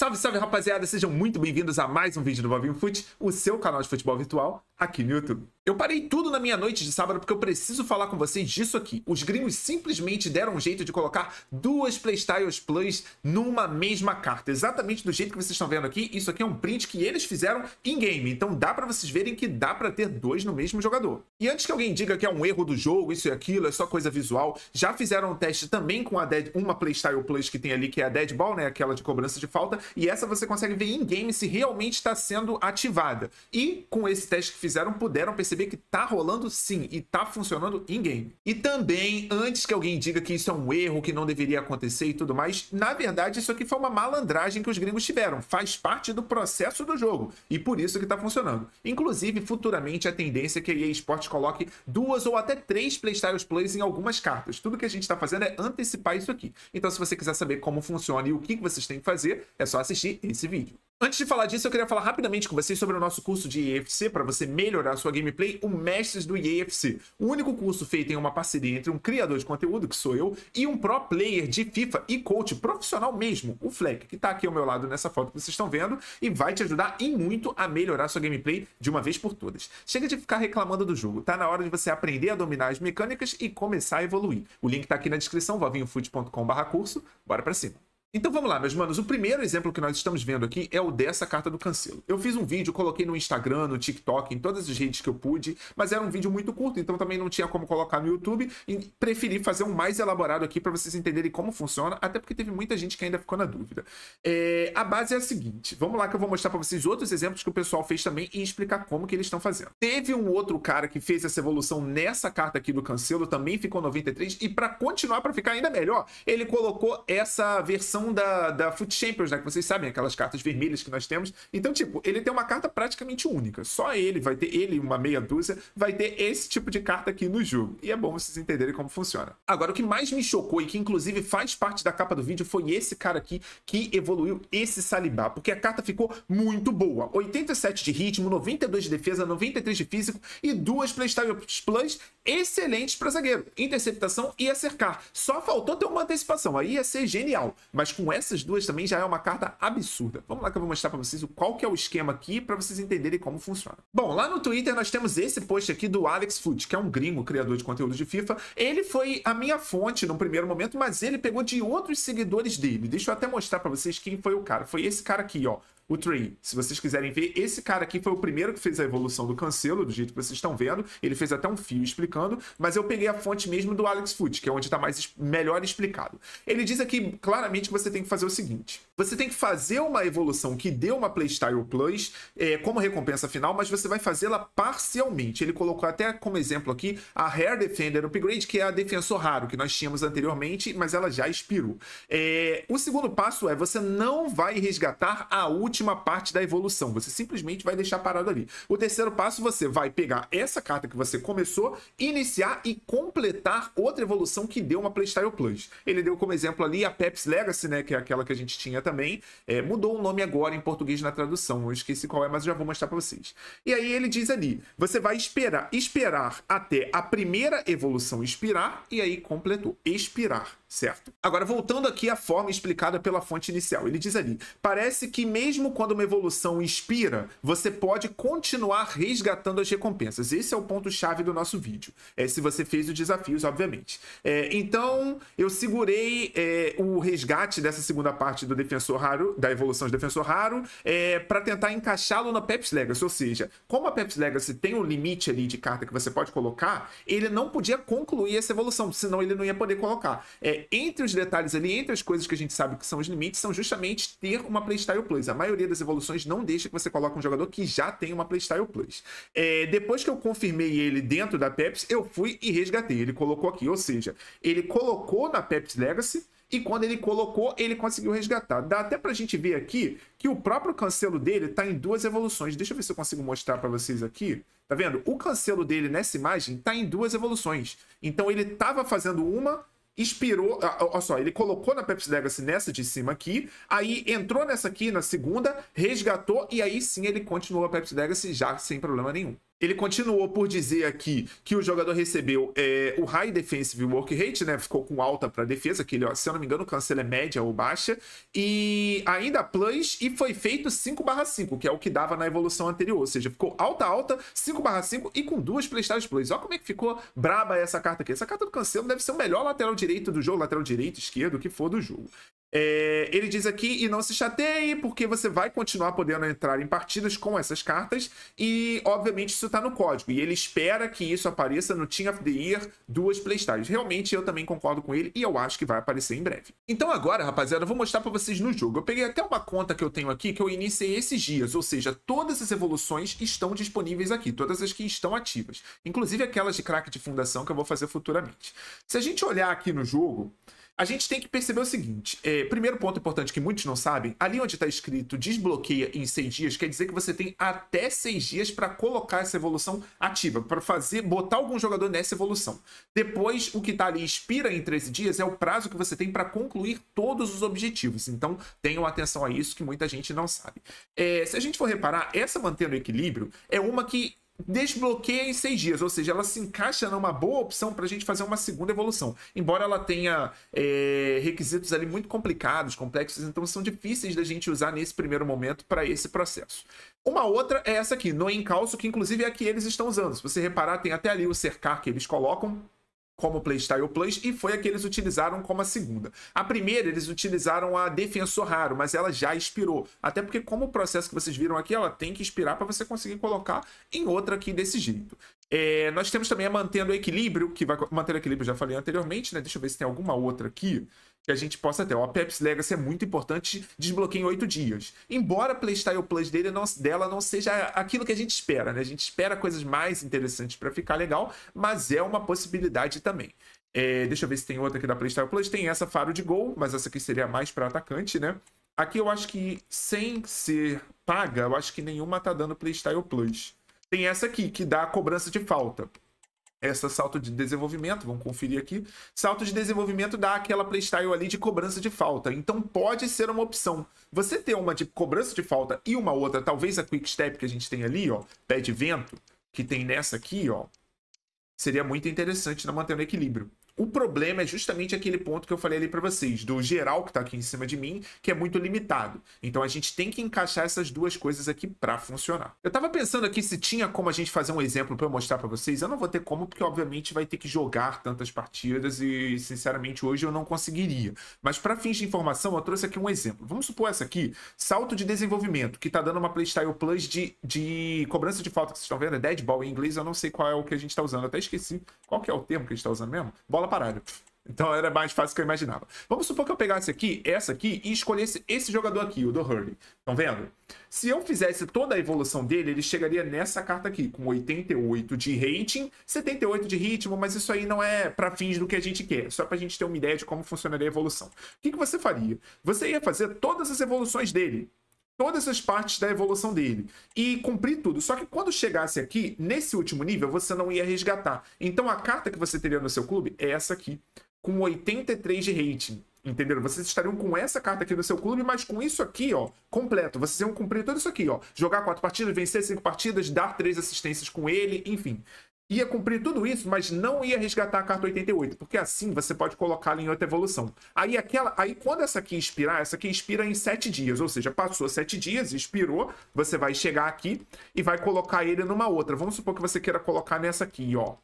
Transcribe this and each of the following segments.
Salve, salve, rapaziada! Sejam muito bem-vindos a mais um vídeo do Vovinho Fute, o seu canal de futebol virtual aqui no YouTube. Eu parei tudo na minha noite de sábado porque eu preciso falar com vocês disso aqui. Os gringos simplesmente deram um jeito de colocar duas Playstyles Plus numa mesma carta. Exatamente do jeito que vocês estão vendo aqui. Isso aqui é um print que eles fizeram em game. Então dá para vocês verem que dá para ter dois no mesmo jogador. E antes que alguém diga que é um erro do jogo, isso e aquilo, é só coisa visual, já fizeram um teste também com a Dead, uma Playstyle Plus que tem ali, que é a Dead Ball, né? Aquela de cobrança de falta. E essa você consegue ver em game se realmente está sendo ativada. E com esse teste que fizeram, puderam perceber perceber que tá rolando sim e tá funcionando em game. E também, antes que alguém diga que isso é um erro, que não deveria acontecer e tudo mais, na verdade isso aqui foi uma malandragem que os gringos tiveram. Faz parte do processo do jogo e por isso que tá funcionando. Inclusive, futuramente a tendência é que a EA Sports coloque duas ou até três Playstyles Plays em algumas cartas. Tudo que a gente tá fazendo é antecipar isso aqui. Então, se você quiser saber como funciona e o que vocês têm que fazer, é só assistir esse vídeo. Antes de falar disso, eu queria falar rapidamente com vocês sobre o nosso curso de EFC para você melhorar sua gameplay, o Mestres do EFC, O único curso feito em uma parceria entre um criador de conteúdo, que sou eu, e um pro player de FIFA e coach profissional mesmo, o Fleck, que está aqui ao meu lado nessa foto que vocês estão vendo e vai te ajudar e muito a melhorar sua gameplay de uma vez por todas. Chega de ficar reclamando do jogo, tá na hora de você aprender a dominar as mecânicas e começar a evoluir. O link está aqui na descrição, vovinhofood.com/curso. Bora para cima. Então vamos lá, meus manos. O primeiro exemplo que nós estamos vendo aqui é o dessa carta do Cancelo. Eu fiz um vídeo, coloquei no Instagram, no TikTok, em todas as redes que eu pude, mas era um vídeo muito curto, então também não tinha como colocar no YouTube. E preferi fazer um mais elaborado aqui para vocês entenderem como funciona, até porque teve muita gente que ainda ficou na dúvida. É, a base é a seguinte: vamos lá que eu vou mostrar para vocês outros exemplos que o pessoal fez também e explicar como que eles estão fazendo. Teve um outro cara que fez essa evolução nessa carta aqui do Cancelo, também ficou 93, e para continuar, para ficar ainda melhor, ele colocou essa versão da, da Foot Champions, né? Que vocês sabem, aquelas cartas vermelhas que nós temos. Então, tipo, ele tem uma carta praticamente única. Só ele vai ter, ele uma meia dúzia, vai ter esse tipo de carta aqui no jogo. E é bom vocês entenderem como funciona. Agora, o que mais me chocou e que inclusive faz parte da capa do vídeo foi esse cara aqui que evoluiu esse Salibá, porque a carta ficou muito boa. 87 de ritmo, 92 de defesa, 93 de físico e duas playstyle plus excelentes para zagueiro. Interceptação e acercar. Só faltou ter uma antecipação, aí ia ser genial. Mas mas com essas duas também já é uma carta absurda. Vamos lá que eu vou mostrar para vocês qual que é o esquema aqui para vocês entenderem como funciona. Bom, lá no Twitter nós temos esse post aqui do Alex Food, que é um gringo criador de conteúdo de FIFA. Ele foi a minha fonte no primeiro momento, mas ele pegou de outros seguidores dele. Deixa eu até mostrar para vocês quem foi o cara. Foi esse cara aqui, ó o Tree. Se vocês quiserem ver, esse cara aqui foi o primeiro que fez a evolução do Cancelo, do jeito que vocês estão vendo. Ele fez até um fio explicando, mas eu peguei a fonte mesmo do Alex Foot, que é onde está mais melhor explicado. Ele diz aqui claramente que você tem que fazer o seguinte: você tem que fazer uma evolução que dê uma playstyle plus é, como recompensa final, mas você vai fazê-la parcialmente. Ele colocou até como exemplo aqui a Hair Defender Upgrade, que é a defensor raro que nós tínhamos anteriormente, mas ela já expirou. É, o segundo passo é você não vai resgatar a última última parte da evolução. Você simplesmente vai deixar parado ali. O terceiro passo, você vai pegar essa carta que você começou, iniciar e completar outra evolução que deu uma Playstyle Plus. Ele deu como exemplo ali a Peps Legacy, né? Que é aquela que a gente tinha também. É, mudou o nome agora em português na tradução. Eu esqueci qual é, mas já vou mostrar para vocês. E aí ele diz ali: você vai esperar, esperar até a primeira evolução expirar e aí completou. Expirar certo? Agora, voltando aqui à forma explicada pela fonte inicial, ele diz ali: parece que mesmo quando uma evolução inspira, você pode continuar resgatando as recompensas. Esse é o ponto-chave do nosso vídeo. É se você fez os desafios, obviamente. É, então, eu segurei é, o resgate dessa segunda parte do Defensor Raro, da evolução de Defensor Raro, é, para tentar encaixá-lo na Peps Legacy. Ou seja, como a Peps Legacy tem um limite ali de carta que você pode colocar, ele não podia concluir essa evolução, senão ele não ia poder colocar. É, entre os detalhes ali, entre as coisas que a gente sabe que são os limites, são justamente ter uma Playstyle Plus. A maioria das evoluções não deixa que você coloque um jogador que já tem uma Playstyle Plus. É, depois que eu confirmei ele dentro da Pepsi, eu fui e resgatei. Ele colocou aqui, ou seja, ele colocou na Pepsi Legacy, e quando ele colocou, ele conseguiu resgatar. Dá até pra gente ver aqui que o próprio cancelo dele tá em duas evoluções. Deixa eu ver se eu consigo mostrar para vocês aqui. Tá vendo? O cancelo dele nessa imagem tá em duas evoluções. Então ele tava fazendo uma, inspirou. Olha só, ele colocou na Pepsi Legacy nessa de cima aqui, aí entrou nessa aqui na segunda, resgatou e aí sim ele continuou a Pepsi Legacy já sem problema nenhum. Ele continuou por dizer aqui que o jogador recebeu é, o high defensive work rate, né? Ficou com alta para defesa, que ele, se eu não me engano, o cancelo é média ou baixa. E ainda plus e foi feito 5/5, que é o que dava na evolução anterior. Ou seja, ficou alta, alta, 5/5 e com duas playstyles plus. Olha como é que ficou braba essa carta aqui. Essa carta do Cancelo deve ser o melhor lateral direito do jogo, lateral direito, esquerdo, que for do jogo. É, ele diz aqui, e não se chateie, porque você vai continuar podendo entrar em partidas com essas cartas, e obviamente isso está no código. E ele espera que isso apareça no Team of the Year duas playstyles. Realmente eu também concordo com ele, e eu acho que vai aparecer em breve. Então agora, rapaziada, eu vou mostrar para vocês no jogo. Eu peguei até uma conta que eu tenho aqui, que eu iniciei esses dias, ou seja, todas as evoluções estão disponíveis aqui, todas as que estão ativas. Inclusive aquelas de crack de fundação que eu vou fazer futuramente. Se a gente olhar aqui no jogo... A gente tem que perceber o seguinte: é, primeiro ponto importante que muitos não sabem, ali onde está escrito desbloqueia em seis dias, quer dizer que você tem até seis dias para colocar essa evolução ativa, para fazer, botar algum jogador nessa evolução. Depois, o que está ali expira em 13 dias é o prazo que você tem para concluir todos os objetivos. Então, tenham atenção a isso que muita gente não sabe. É, se a gente for reparar, essa mantendo o equilíbrio é uma que desbloqueia em seis dias, ou seja, ela se encaixa numa boa opção para a gente fazer uma segunda evolução. Embora ela tenha é, requisitos ali muito complicados, complexos, então são difíceis da gente usar nesse primeiro momento para esse processo. Uma outra é essa aqui, no encalço, que inclusive é a que eles estão usando. Se você reparar, tem até ali o cercar que eles colocam como Playstyle Plus e foi a que eles utilizaram como a segunda. A primeira eles utilizaram a Defensor Raro, mas ela já expirou. Até porque como o processo que vocês viram aqui, ela tem que expirar para você conseguir colocar em outra aqui desse jeito. É, nós temos também a Mantendo o Equilíbrio, que vai... manter o Equilíbrio já falei anteriormente, né? Deixa eu ver se tem alguma outra aqui que a gente possa ter. O Apex Legacy é muito importante, desbloqueia em oito dias. Embora a Playstyle Plus dele não, dela não seja aquilo que a gente espera, né? A gente espera coisas mais interessantes para ficar legal, mas é uma possibilidade também. É, deixa eu ver se tem outra aqui da Playstyle Plus. Tem essa Faro de Gol, mas essa aqui seria mais para atacante, né? Aqui eu acho que sem ser paga, eu acho que nenhuma tá dando Playstyle Plus. Tem essa aqui, que dá a cobrança de falta essa salto de desenvolvimento, vamos conferir aqui. Salto de desenvolvimento dá aquela playstyle ali de cobrança de falta. Então pode ser uma opção. Você ter uma de cobrança de falta e uma outra, talvez a quick step que a gente tem ali, ó, pé de vento, que tem nessa aqui, ó, seria muito interessante na manter o equilíbrio. O problema é justamente aquele ponto que eu falei ali para vocês, do geral que está aqui em cima de mim, que é muito limitado. Então a gente tem que encaixar essas duas coisas aqui para funcionar. Eu estava pensando aqui se tinha como a gente fazer um exemplo para eu mostrar para vocês. Eu não vou ter como, porque obviamente vai ter que jogar tantas partidas e, sinceramente, hoje eu não conseguiria. Mas para fins de informação, eu trouxe aqui um exemplo. Vamos supor essa aqui, salto de desenvolvimento, que está dando uma Playstyle Plus de, de cobrança de falta que vocês estão vendo, é dead ball em inglês, eu não sei qual é o que a gente está usando, eu até esqueci qual que é o termo que a gente está usando mesmo. Bola baralho. Então era mais fácil que eu imaginava. Vamos supor que eu pegasse aqui, essa aqui, e escolhesse esse jogador aqui, o do Hurley. Estão vendo? Se eu fizesse toda a evolução dele, ele chegaria nessa carta aqui, com 88 de rating, 78 de ritmo, mas isso aí não é para fins do que a gente quer, só pra gente ter uma ideia de como funcionaria a evolução. O que, que você faria? Você ia fazer todas as evoluções dele, todas as partes da evolução dele e cumprir tudo. Só que quando chegasse aqui, nesse último nível, você não ia resgatar. Então a carta que você teria no seu clube é essa aqui, com 83 de rating. Entenderam? Vocês estariam com essa carta aqui no seu clube, mas com isso aqui, ó, completo. Vocês iam cumprir tudo isso aqui, ó. Jogar quatro partidas, vencer cinco partidas, dar três assistências com ele, enfim ia cumprir tudo isso, mas não ia resgatar a carta 88, porque assim você pode colocá-la em outra evolução. Aí aquela, aí quando essa aqui expirar, essa aqui expira em sete dias, ou seja, passou sete dias, expirou, você vai chegar aqui e vai colocar ele numa outra. Vamos supor que você queira colocar nessa aqui, ó.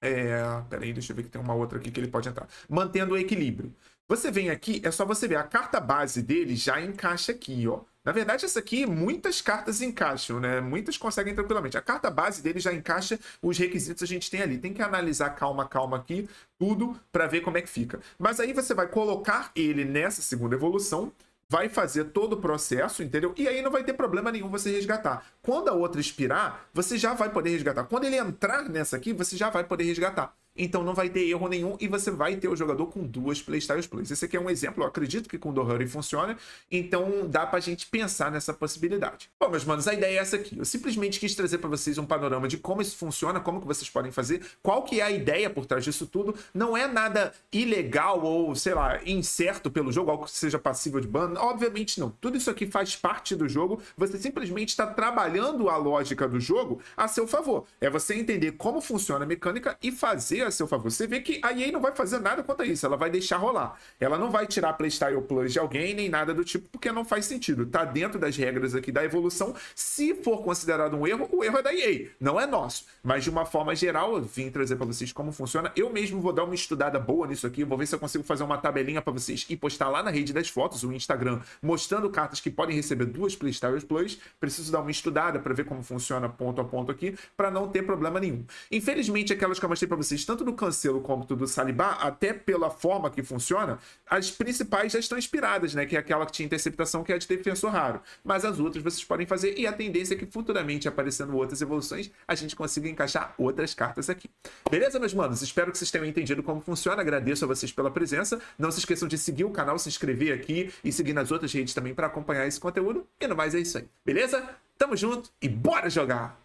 É, peraí, deixa eu ver que tem uma outra aqui que ele pode entrar. Mantendo o equilíbrio. Você vem aqui, é só você ver, a carta base dele já encaixa aqui, ó. Na verdade, essa aqui, muitas cartas encaixam, né? Muitas conseguem tranquilamente. A carta base dele já encaixa os requisitos que a gente tem ali. Tem que analisar calma, calma aqui, tudo, para ver como é que fica. Mas aí você vai colocar ele nessa segunda evolução, vai fazer todo o processo, entendeu? E aí não vai ter problema nenhum você resgatar. Quando a outra expirar, você já vai poder resgatar. Quando ele entrar nessa aqui, você já vai poder resgatar. Então não vai ter erro nenhum e você vai ter o jogador com duas playstyles plus Esse aqui é um exemplo, eu acredito que com o Dohuri funciona, então dá pra gente pensar nessa possibilidade. Bom, meus manos, a ideia é essa aqui. Eu simplesmente quis trazer para vocês um panorama de como isso funciona, como que vocês podem fazer, qual que é a ideia por trás disso tudo. Não é nada ilegal ou, sei lá, incerto pelo jogo, algo que seja passível de ban. Obviamente não. Tudo isso aqui faz parte do jogo. Você simplesmente está trabalhando a lógica do jogo a seu favor. É você entender como funciona a mecânica e fazer a seu favor. Você vê que a EA não vai fazer nada quanto a isso, ela vai deixar rolar. Ela não vai tirar Playstyle Plus de alguém, nem nada do tipo, porque não faz sentido. Tá dentro das regras aqui da evolução. Se for considerado um erro, o erro é da EA, não é nosso. Mas de uma forma geral, eu vim trazer para vocês como funciona. Eu mesmo vou dar uma estudada boa nisso aqui, vou ver se eu consigo fazer uma tabelinha para vocês e postar lá na rede das fotos, o Instagram, mostrando cartas que podem receber duas Playstyle Plus. Preciso dar uma estudada para ver como funciona ponto a ponto aqui, para não ter problema nenhum. Infelizmente, aquelas que eu mostrei para vocês, tanto do Cancelo quanto do salibar, até pela forma que funciona, as principais já estão inspiradas, né? Que é aquela que tinha interceptação, que é a de defensor raro. Mas as outras vocês podem fazer, e a tendência é que futuramente, aparecendo outras evoluções, a gente consiga encaixar outras cartas aqui. Beleza, meus manos? Espero que vocês tenham entendido como funciona. Agradeço a vocês pela presença. Não se esqueçam de seguir o canal, se inscrever aqui e seguir nas outras redes também para acompanhar esse conteúdo. E no mais é isso aí, beleza? Tamo junto e bora jogar!